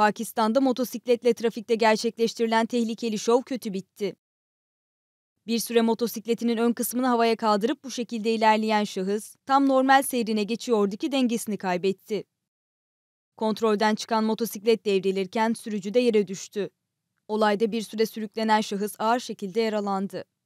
Pakistan'da motosikletle trafikte gerçekleştirilen tehlikeli şov kötü bitti. Bir süre motosikletinin ön kısmını havaya kaldırıp bu şekilde ilerleyen şahıs tam normal seyrine geçiyordu ki dengesini kaybetti. Kontrolden çıkan motosiklet devrilirken sürücü de yere düştü. Olayda bir süre sürüklenen şahıs ağır şekilde yaralandı.